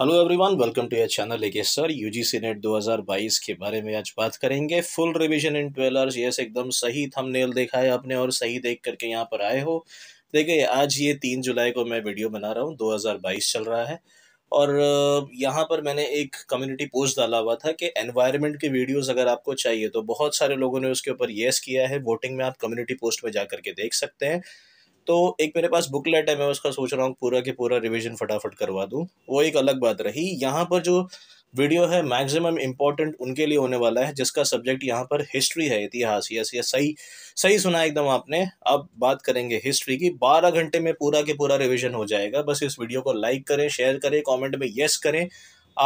hello everyone welcome to your channel लेके sir UGC NET 2022 के बारे में आज बात करेंगे फुल रिवीजन इन ट्वेलर्स यस एकदम सही थंबनेल देखा है आपने और सही देख करके यहाँ पर आए हो देखिए आज ये तीन जुलाई को मैं वीडियो बना रहा हूँ 2022 चल रहा है और यहाँ पर मैंने एक कम्युनिटी पोस्ट डाला हुआ था कि एनवायरमेंट के वीडियोज़ अगर आपको चाहिए तो बहुत सारे लोगों ने उसके ऊपर येस किया है वोटिंग में आप कम्युनिटी पोस्ट में जा के देख सकते हैं तो एक मेरे पास बुकलेट है मैं उसका सोच रहा हूँ पूरा के पूरा रिविज़न फटाफट करवा दूँ वो एक अलग बात रही यहाँ पर जो वीडियो है मैक्सिमम इम्पॉर्टेंट उनके लिए होने वाला है जिसका सब्जेक्ट यहाँ पर हिस्ट्री है इतिहास यस यस सही सही सुना एकदम आपने अब बात करेंगे हिस्ट्री की बारह घंटे में पूरा के पूरा रिविजन हो जाएगा बस इस वीडियो को लाइक करें शेयर करें कमेंट में यस करें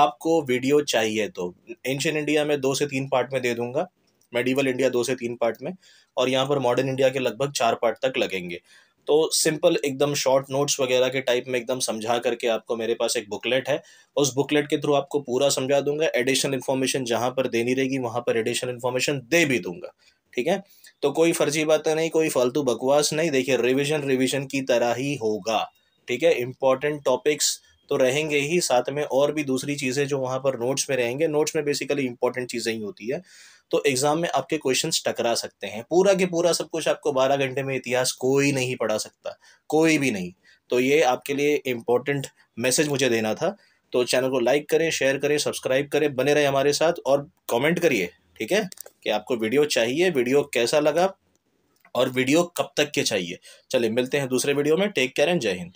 आपको वीडियो चाहिए तो एंशियन इंडिया में दो से तीन पार्ट में दे दूंगा मेडिवल इंडिया दो से तीन पार्ट में और यहाँ पर मॉडर्न इंडिया के लगभग चार पार्ट तक लगेंगे तो सिंपल एकदम शॉर्ट नोट्स वगैरह के टाइप में एकदम समझा करके आपको मेरे पास एक बुकलेट है उस बुकलेट के थ्रू आपको पूरा समझा दूंगा एडिशनल इन्फॉर्मेशन जहाँ पर देनी रहेगी वहां पर एडिशनल इन्फॉर्मेशन दे भी दूंगा ठीक है तो कोई फर्जी बातें नहीं कोई फालतू बकवास नहीं देखिए रिविजन रिविजन की तरह ही होगा ठीक है इंपॉर्टेंट टॉपिक्स तो रहेंगे ही साथ में और भी दूसरी चीज़ें जो वहाँ पर नोट्स में रहेंगे नोट्स में बेसिकली इंपॉर्टेंट चीज़ें ही होती है तो एग्ज़ाम में आपके क्वेश्चन टकरा सकते हैं पूरा के पूरा सब कुछ आपको बारह घंटे में इतिहास कोई नहीं पढ़ा सकता कोई भी नहीं तो ये आपके लिए इम्पोर्टेंट मैसेज मुझे देना था तो चैनल को लाइक करें शेयर करें सब्सक्राइब करें बने रहे हमारे साथ और कमेंट करिए ठीक है कि आपको वीडियो चाहिए वीडियो कैसा लगा और वीडियो कब तक के चाहिए चलिए मिलते हैं दूसरे वीडियो में टेक केयर एंड जय हिंद